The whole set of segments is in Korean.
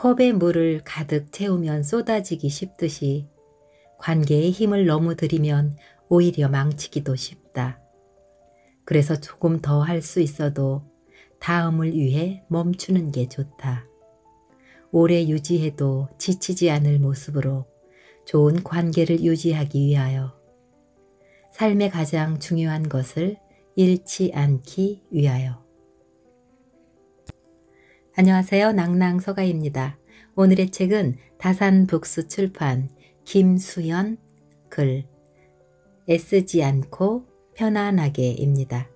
컵에 물을 가득 채우면 쏟아지기 쉽듯이 관계에 힘을 너무 들이면 오히려 망치기도 쉽다. 그래서 조금 더 할 수 있어도 다음을 위해 멈추는 게 좋다. 오래 유지해도 지치지 않을 모습으로 좋은 관계를 유지하기 위하여 삶의 가장 중요한 것을 잃지 않기 위하여 안녕하세요. 낭낭서가입니다. 오늘의 책은 다산북스 출판 김수연 글 애쓰지 않고 편안하게입니다.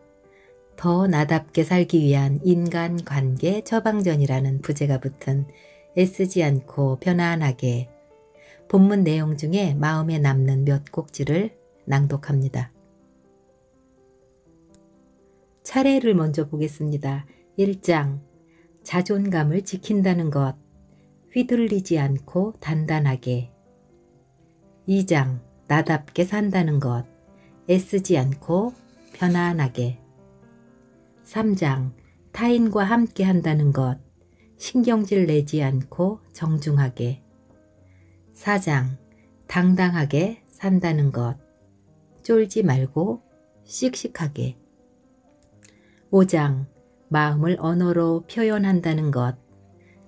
더 나답게 살기 위한 인간관계 처방전이라는 부제가 붙은 애쓰지 않고 편안하게 본문 내용 중에 마음에 남는 몇 꼭지를 낭독합니다. 차례를 먼저 보겠습니다. 1장 자존감을 지킨다는 것, 휘둘리지 않고 단단하게. 2장, 나답게 산다는 것, 애쓰지 않고 편안하게. 3장, 타인과 함께 한다는 것, 신경질 내지 않고 정중하게. 4장, 당당하게 산다는 것, 쫄지 말고 씩씩하게. 5장, 마음을 언어로 표현한다는 것.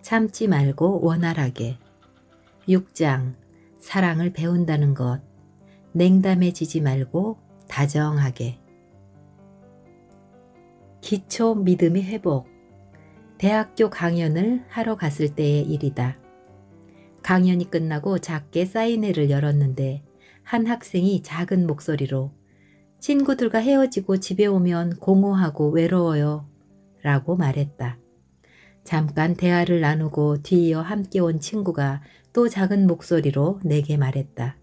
참지 말고 원활하게. 6장 사랑을 배운다는 것. 냉담해지지 말고 다정하게. 기초 믿음의 회복. 대학교 강연을 하러 갔을 때의 일이다. 강연이 끝나고 작게 사인회를 열었는데 한 학생이 작은 목소리로 친구들과 헤어지고 집에 오면 공허하고 외로워요. 라고 말했다. 잠깐 대화를 나누고 뒤이어 함께 온 친구가 또 작은 목소리로 내게 말했다.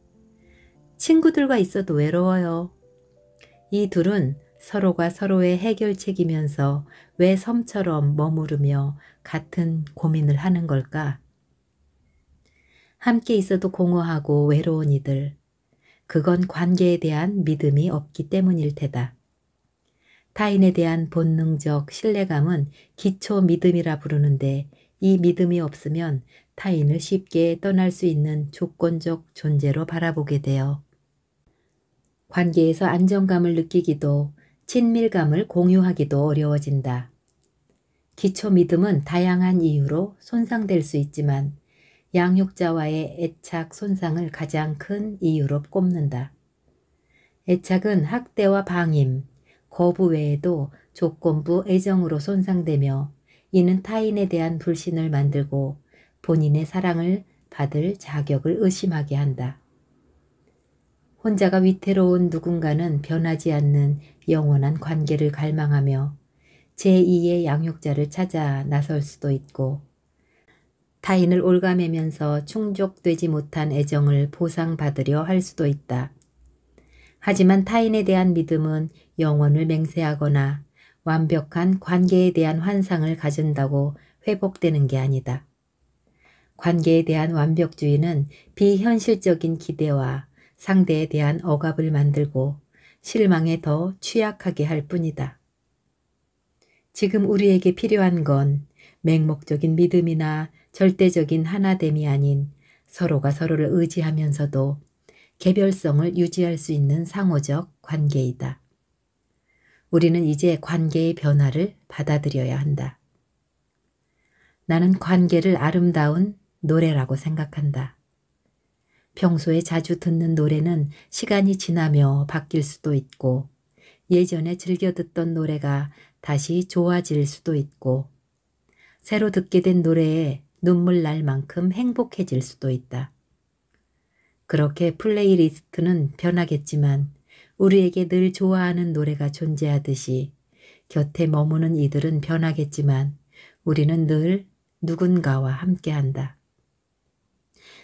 친구들과 있어도 외로워요. 이 둘은 서로가 서로의 해결책이면서 왜 섬처럼 머무르며 같은 고민을 하는 걸까? 함께 있어도 공허하고 외로운 이들. 그건 관계에 대한 믿음이 없기 때문일 테다. 타인에 대한 본능적 신뢰감은 기초 믿음이라 부르는데 이 믿음이 없으면 타인을 쉽게 떠날 수 있는 조건적 존재로 바라보게 되어 관계에서 안정감을 느끼기도 친밀감을 공유하기도 어려워진다. 기초 믿음은 다양한 이유로 손상될 수 있지만 양육자와의 애착 손상을 가장 큰 이유로 꼽는다. 애착은 학대와 방임, 거부 외에도 조건부 애정으로 손상되며 이는 타인에 대한 불신을 만들고 본인의 사랑을 받을 자격을 의심하게 한다. 혼자가 위태로운 누군가는 변하지 않는 영원한 관계를 갈망하며 제2의 양육자를 찾아 나설 수도 있고 타인을 올가매면서 충족되지 못한 애정을 보상받으려 할 수도 있다. 하지만 타인에 대한 믿음은 영혼을 맹세하거나 완벽한 관계에 대한 환상을 가진다고 회복되는 게 아니다. 관계에 대한 완벽주의는 비현실적인 기대와 상대에 대한 억압을 만들고 실망에 더 취약하게 할 뿐이다. 지금 우리에게 필요한 건 맹목적인 믿음이나 절대적인 하나됨이 아닌 서로가 서로를 의지하면서도 개별성을 유지할 수 있는 상호적 관계이다. 우리는 이제 관계의 변화를 받아들여야 한다. 나는 관계를 아름다운 노래라고 생각한다. 평소에 자주 듣는 노래는 시간이 지나며 바뀔 수도 있고 예전에 즐겨 듣던 노래가 다시 좋아질 수도 있고 새로 듣게 된 노래에 눈물 날 만큼 행복해질 수도 있다. 그렇게 플레이리스트는 변하겠지만 우리에게 늘 좋아하는 노래가 존재하듯이 곁에 머무는 이들은 변하겠지만 우리는 늘 누군가와 함께한다.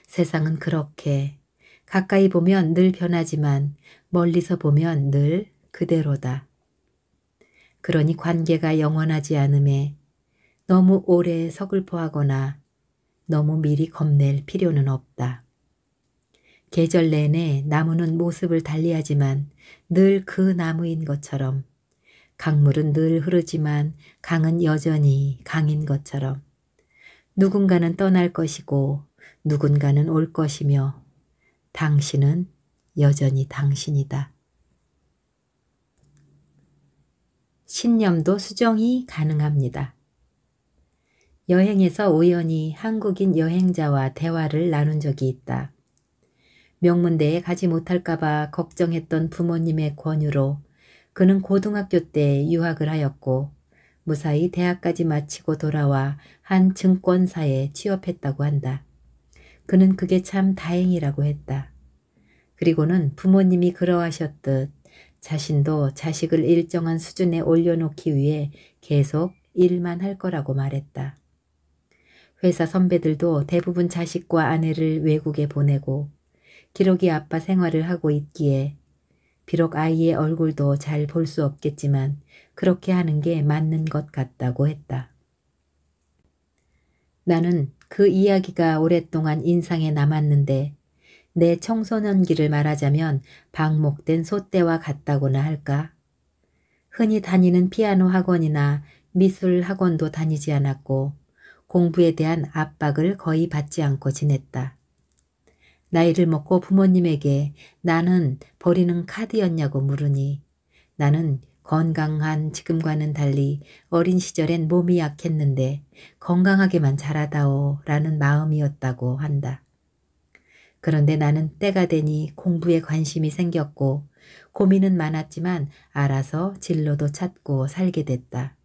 세상은 그렇게 가까이 보면 늘 변하지만 멀리서 보면 늘 그대로다. 그러니 관계가 영원하지 않음에 너무 오래 서글퍼하거나 너무 미리 겁낼 필요는 없다. 계절 내내 나무는 모습을 달리하지만 늘 그 나무인 것처럼 강물은 늘 흐르지만 강은 여전히 강인 것처럼 누군가는 떠날 것이고 누군가는 올 것이며 당신은 여전히 당신이다. 신념도 수정이 가능합니다. 여행에서 우연히 한국인 여행자와 대화를 나눈 적이 있다. 명문대에 가지 못할까봐 걱정했던 부모님의 권유로 그는 고등학교 때 유학을 하였고 무사히 대학까지 마치고 돌아와 한 증권사에 취업했다고 한다. 그는 그게 참 다행이라고 했다. 그리고는 부모님이 그러하셨듯 자신도 자식을 일정한 수준에 올려놓기 위해 계속 일만 할 거라고 말했다. 회사 선배들도 대부분 자식과 아내를 외국에 보내고 기록이 아빠 생활을 하고 있기에 비록 아이의 얼굴도 잘 볼 수 없겠지만 그렇게 하는 게 맞는 것 같다고 했다. 나는 그 이야기가 오랫동안 인상에 남았는데 내 청소년기를 말하자면 방목된 소떼와 같다고나 할까? 흔히 다니는 피아노 학원이나 미술 학원도 다니지 않았고 공부에 대한 압박을 거의 받지 않고 지냈다. 나이를 먹고 부모님에게 나는 버리는 카드였냐고 물으니 나는 건강한 지금과는 달리 어린 시절엔 몸이 약했는데 건강하게만 자라다오 라는 마음이었다고 한다. 그런데 나는 때가 되니 공부에 관심이 생겼고 고민은 많았지만 알아서 진로도 찾고 살게 됐다.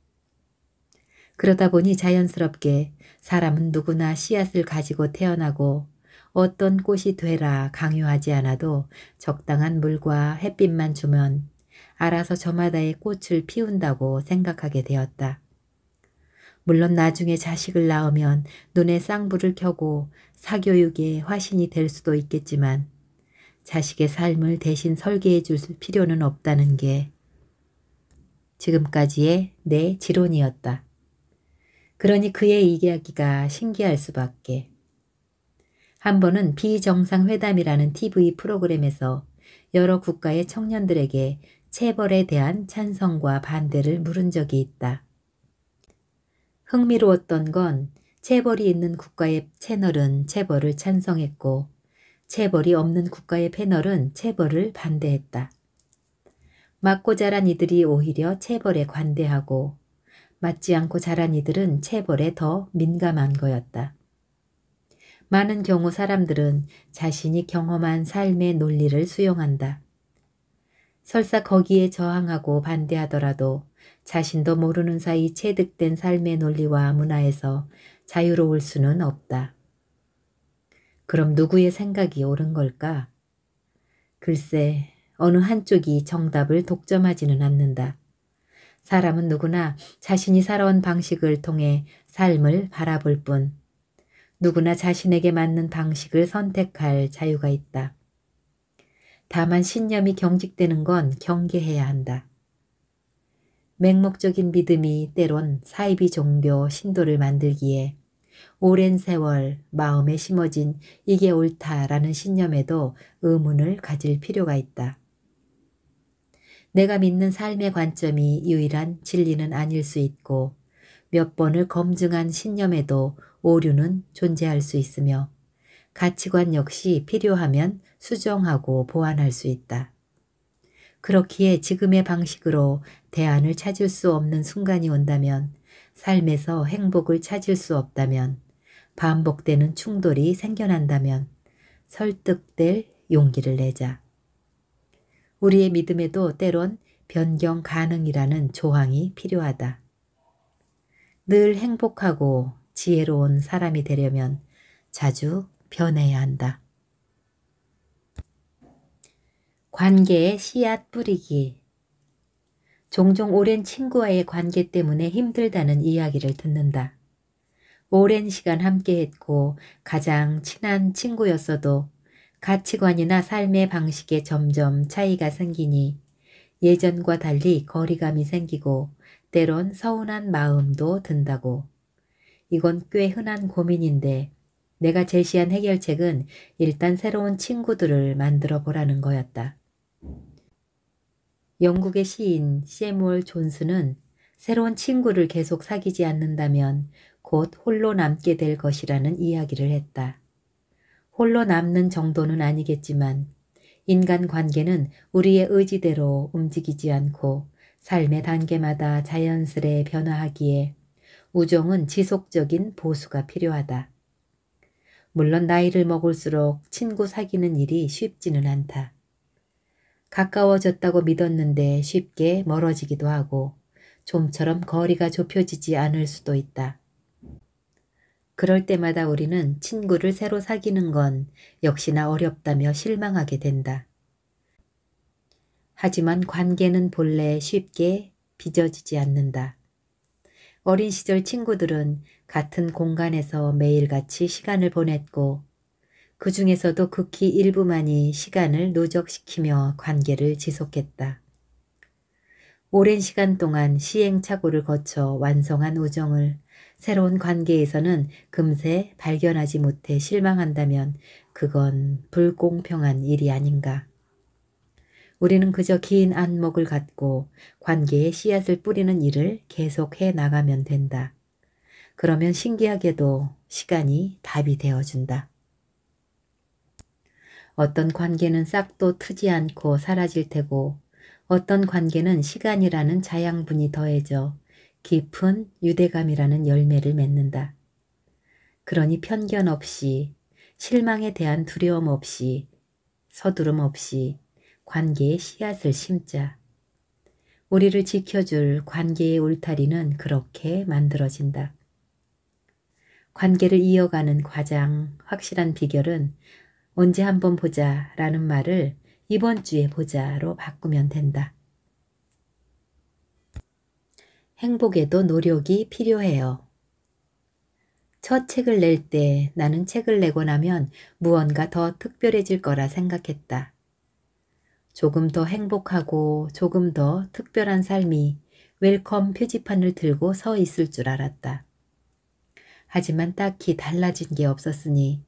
그러다 보니 자연스럽게 사람은 누구나 씨앗을 가지고 태어나고 어떤 꽃이 되라 강요하지 않아도 적당한 물과 햇빛만 주면 알아서 저마다의 꽃을 피운다고 생각하게 되었다. 물론 나중에 자식을 낳으면 눈에 쌍불을 켜고 사교육의 화신이 될 수도 있겠지만 자식의 삶을 대신 설계해 줄 필요는 없다는 게 지금까지의 내 지론이었다. 그러니 그의 이야기가 신기할 수밖에. 한 번은 비정상회담이라는 TV 프로그램에서 여러 국가의 청년들에게 체벌에 대한 찬성과 반대를 물은 적이 있다. 흥미로웠던 건 체벌이 있는 국가의 채널은 체벌을 찬성했고 체벌이 없는 국가의 패널은 체벌을 반대했다. 맞고 자란 이들이 오히려 체벌에 관대하고 맞지 않고 자란 이들은 체벌에 더 민감한 거였다. 많은 경우 사람들은 자신이 경험한 삶의 논리를 수용한다. 설사 거기에 저항하고 반대하더라도 자신도 모르는 사이 체득된 삶의 논리와 문화에서 자유로울 수는 없다. 그럼 누구의 생각이 옳은 걸까? 글쎄, 어느 한쪽이 정답을 독점하지는 않는다. 사람은 누구나 자신이 살아온 방식을 통해 삶을 바라볼 뿐 누구나 자신에게 맞는 방식을 선택할 자유가 있다. 다만 신념이 경직되는 건 경계해야 한다. 맹목적인 믿음이 때론 사이비 종교 신도를 만들기에 오랜 세월 마음에 심어진 이게 옳다라는 신념에도 의문을 가질 필요가 있다. 내가 믿는 삶의 관점이 유일한 진리는 아닐 수 있고 몇 번을 검증한 신념에도 오류는 존재할 수 있으며 가치관 역시 필요하면 수정하고 보완할 수 있다. 그렇기에 지금의 방식으로 대안을 찾을 수 없는 순간이 온다면 삶에서 행복을 찾을 수 없다면 반복되는 충돌이 생겨난다면 설득될 용기를 내자. 우리의 믿음에도 때론 변경 가능이라는 조항이 필요하다. 늘 행복하고 지혜로운 사람이 되려면 자주 변해야 한다. 관계의 씨앗 뿌리기 종종 오랜 친구와의 관계 때문에 힘들다는 이야기를 듣는다. 오랜 시간 함께했고 가장 친한 친구였어도 가치관이나 삶의 방식에 점점 차이가 생기니 예전과 달리 거리감이 생기고 때론 서운한 마음도 든다고. 이건 꽤 흔한 고민인데 내가 제시한 해결책은 일단 새로운 친구들을 만들어 보라는 거였다. 영국의 시인 시에몰 존스는 새로운 친구를 계속 사귀지 않는다면 곧 홀로 남게 될 것이라는 이야기를 했다. 홀로 남는 정도는 아니겠지만 인간 관계는 우리의 의지대로 움직이지 않고 삶의 단계마다 자연스레 변화하기에 우정은 지속적인 보수가 필요하다. 물론 나이를 먹을수록 친구 사귀는 일이 쉽지는 않다. 가까워졌다고 믿었는데 쉽게 멀어지기도 하고 좀처럼 거리가 좁혀지지 않을 수도 있다. 그럴 때마다 우리는 친구를 새로 사귀는 건 역시나 어렵다며 실망하게 된다. 하지만 관계는 본래 쉽게 빚어지지 않는다. 어린 시절 친구들은 같은 공간에서 매일같이 시간을 보냈고 그 중에서도 극히 일부만이 시간을 누적시키며 관계를 지속했다. 오랜 시간 동안 시행착오를 거쳐 완성한 우정을 새로운 관계에서는 금세 발견하지 못해 실망한다면 그건 불공평한 일이 아닌가. 우리는 그저 긴 안목을 갖고 관계에 씨앗을 뿌리는 일을 계속해 나가면 된다. 그러면 신기하게도 시간이 답이 되어준다. 어떤 관계는 싹도 트지 않고 사라질 테고 어떤 관계는 시간이라는 자양분이 더해져 깊은 유대감이라는 열매를 맺는다. 그러니 편견 없이 실망에 대한 두려움 없이 서두름 없이 관계의 씨앗을 심자. 우리를 지켜줄 관계의 울타리는 그렇게 만들어진다. 관계를 이어가는 과장, 확실한 비결은 언제 한번 보자 라는 말을 이번 주에 보자로 바꾸면 된다. 행복에도 노력이 필요해요. 첫 책을 낼 때 나는 책을 내고 나면 무언가 더 특별해질 거라 생각했다. 조금 더 행복하고 조금 더 특별한 삶이 웰컴 표지판을 들고 서 있을 줄 알았다. 하지만 딱히 달라진 게 없었으니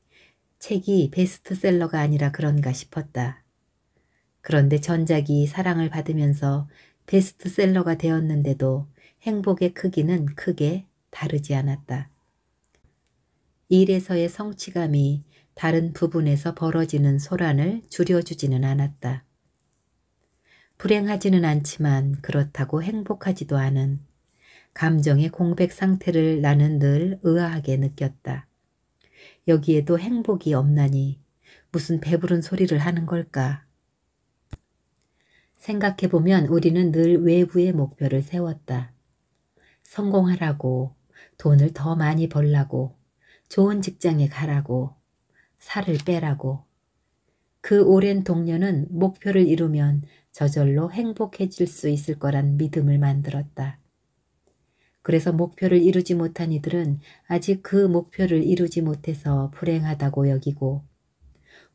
책이 베스트셀러가 아니라 그런가 싶었다. 그런데 전작이 사랑을 받으면서 베스트셀러가 되었는데도 행복의 크기는 크게 다르지 않았다. 일에서의 성취감이 다른 부분에서 벌어지는 소란을 줄여주지는 않았다. 불행하지는 않지만 그렇다고 행복하지도 않은 감정의 공백 상태를 나는 늘 의아하게 느꼈다. 여기에도 행복이 없나니 무슨 배부른 소리를 하는 걸까? 생각해보면 우리는 늘 외부의 목표를 세웠다. 성공하라고, 돈을 더 많이 벌라고, 좋은 직장에 가라고, 살을 빼라고, 그 오랜 동년은 목표를 이루면 저절로 행복해질 수 있을 거란 믿음을 만들었다. 그래서 목표를 이루지 못한 이들은 아직 그 목표를 이루지 못해서 불행하다고 여기고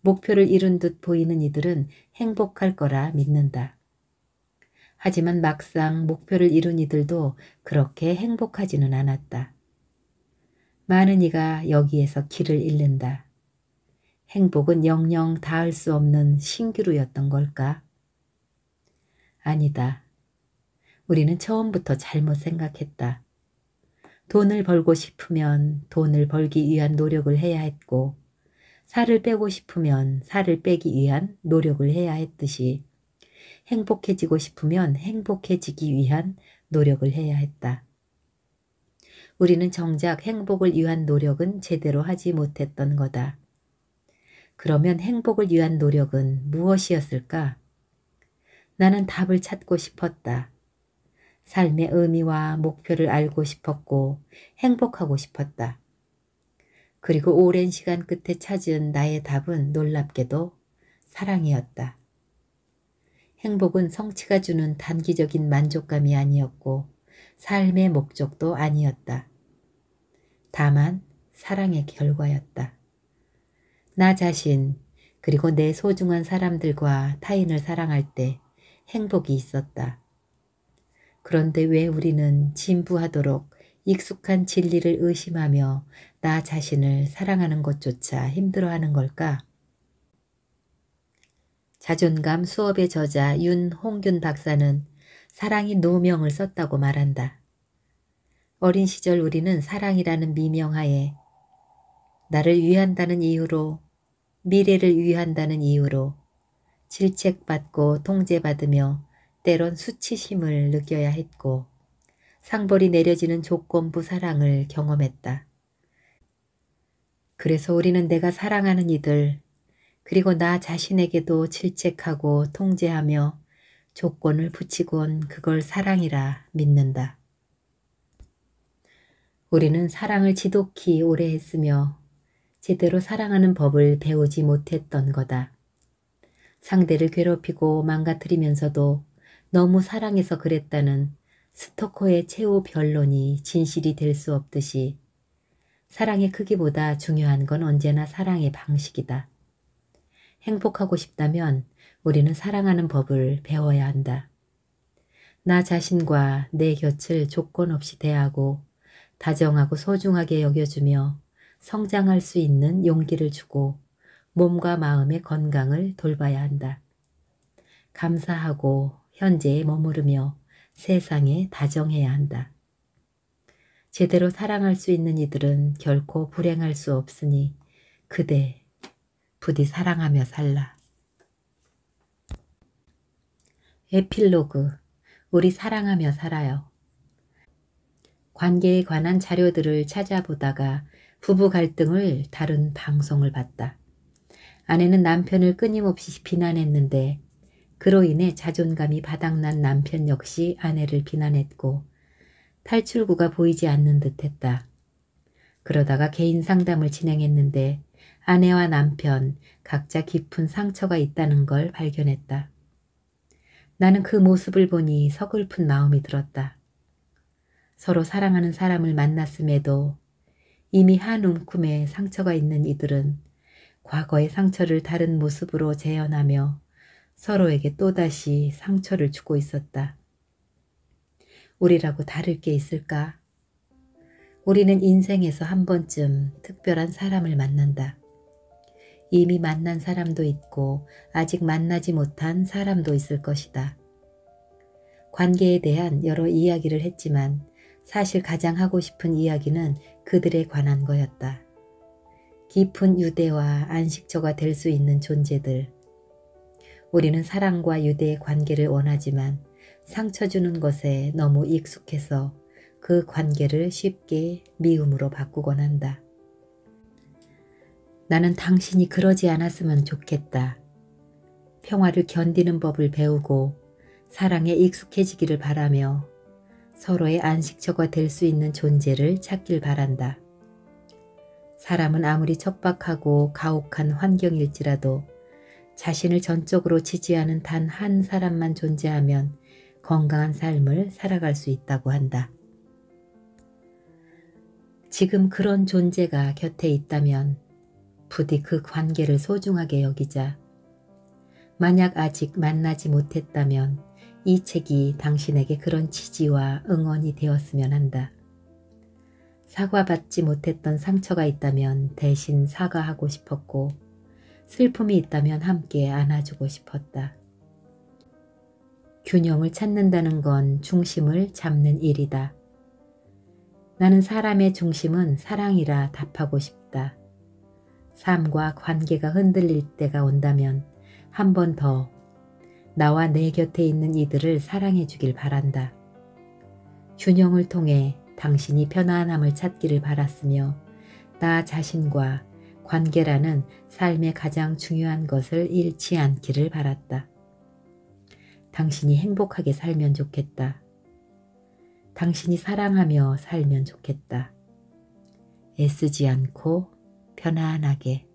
목표를 이룬 듯 보이는 이들은 행복할 거라 믿는다. 하지만 막상 목표를 이룬 이들도 그렇게 행복하지는 않았다. 많은 이가 여기에서 길을 잃는다. 행복은 영영 닿을 수 없는 신기루였던 걸까? 아니다. 우리는 처음부터 잘못 생각했다. 돈을 벌고 싶으면 돈을 벌기 위한 노력을 해야 했고 살을 빼고 싶으면 살을 빼기 위한 노력을 해야 했듯이 행복해지고 싶으면 행복해지기 위한 노력을 해야 했다. 우리는 정작 행복을 위한 노력은 제대로 하지 못했던 거다. 그러면 행복을 위한 노력은 무엇이었을까? 나는 답을 찾고 싶었다. 삶의 의미와 목표를 알고 싶었고 행복하고 싶었다. 그리고 오랜 시간 끝에 찾은 나의 답은 놀랍게도 사랑이었다. 행복은 성취가 주는 단기적인 만족감이 아니었고 삶의 목적도 아니었다. 다만 사랑의 결과였다. 나 자신, 그리고 내 소중한 사람들과 타인을 사랑할 때 행복이 있었다. 그런데 왜 우리는 진부하도록 익숙한 진리를 의심하며 나 자신을 사랑하는 것조차 힘들어하는 걸까? 자존감 수업의 저자 윤홍균 박사는 사랑이 노명을 썼다고 말한다. 어린 시절 우리는 사랑이라는 미명하에 나를 위한다는 이유로 미래를 위한다는 이유로 질책받고 통제받으며 때론 수치심을 느껴야 했고 상벌이 내려지는 조건부 사랑을 경험했다. 그래서 우리는 내가 사랑하는 이들 그리고 나 자신에게도 질책하고 통제하며 조건을 붙이곤 그걸 사랑이라 믿는다. 우리는 사랑을 지독히 오래 했으며 제대로 사랑하는 법을 배우지 못했던 거다. 상대를 괴롭히고 망가뜨리면서도 너무 사랑해서 그랬다는 스토커의 최후 변론이 진실이 될 수 없듯이 사랑의 크기보다 중요한 건 언제나 사랑의 방식이다. 행복하고 싶다면 우리는 사랑하는 법을 배워야 한다. 나 자신과 내 곁을 조건 없이 대하고 다정하고 소중하게 여겨주며 성장할 수 있는 용기를 주고 몸과 마음의 건강을 돌봐야 한다. 감사하고 현재에 머무르며 세상에 다정해야 한다. 제대로 사랑할 수 있는 이들은 결코 불행할 수 없으니 그대 부디 사랑하며 살라. 에필로그 우리 사랑하며 살아요. 관계에 관한 자료들을 찾아보다가 부부 갈등을 다룬 방송을 봤다. 아내는 남편을 끊임없이 비난했는데 그로 인해 자존감이 바닥난 남편 역시 아내를 비난했고 탈출구가 보이지 않는 듯했다. 그러다가 개인 상담을 진행했는데 아내와 남편 각자 깊은 상처가 있다는 걸 발견했다. 나는 그 모습을 보니 서글픈 마음이 들었다. 서로 사랑하는 사람을 만났음에도 이미 한 움큼의 상처가 있는 이들은 과거의 상처를 다른 모습으로 재현하며 서로에게 또다시 상처를 주고 있었다. 우리라고 다를 게 있을까? 우리는 인생에서 한 번쯤 특별한 사람을 만난다. 이미 만난 사람도 있고 아직 만나지 못한 사람도 있을 것이다. 관계에 대한 여러 이야기를 했지만 사실 가장 하고 싶은 이야기는 그들에 관한 거였다. 깊은 유대와 안식처가 될 수 있는 존재들. 우리는 사랑과 유대의 관계를 원하지만 상처 주는 것에 너무 익숙해서 그 관계를 쉽게 미움으로 바꾸곤 한다. 나는 당신이 그러지 않았으면 좋겠다. 평화를 견디는 법을 배우고 사랑에 익숙해지기를 바라며 서로의 안식처가 될 수 있는 존재를 찾길 바란다. 사람은 아무리 척박하고 가혹한 환경일지라도 자신을 전적으로 지지하는 단 한 사람만 존재하면 건강한 삶을 살아갈 수 있다고 한다. 지금 그런 존재가 곁에 있다면 부디 그 관계를 소중하게 여기자. 만약 아직 만나지 못했다면 이 책이 당신에게 그런 지지와 응원이 되었으면 한다. 사과받지 못했던 상처가 있다면 대신 사과하고 싶었고 슬픔이 있다면 함께 안아주고 싶었다. 균형을 찾는다는 건 중심을 잡는 일이다. 나는 사람의 중심은 사랑이라 답하고 싶다. 삶과 관계가 흔들릴 때가 온다면 한번더 나와 내 곁에 있는 이들을 사랑해 주길 바란다. 균형을 통해 당신이 편안함을 찾기를 바랐으며 나 자신과 관계라는 삶의 가장 중요한 것을 잃지 않기를 바랐다. 당신이 행복하게 살면 좋겠다. 당신이 사랑하며 살면 좋겠다. 애쓰지 않고 편안하게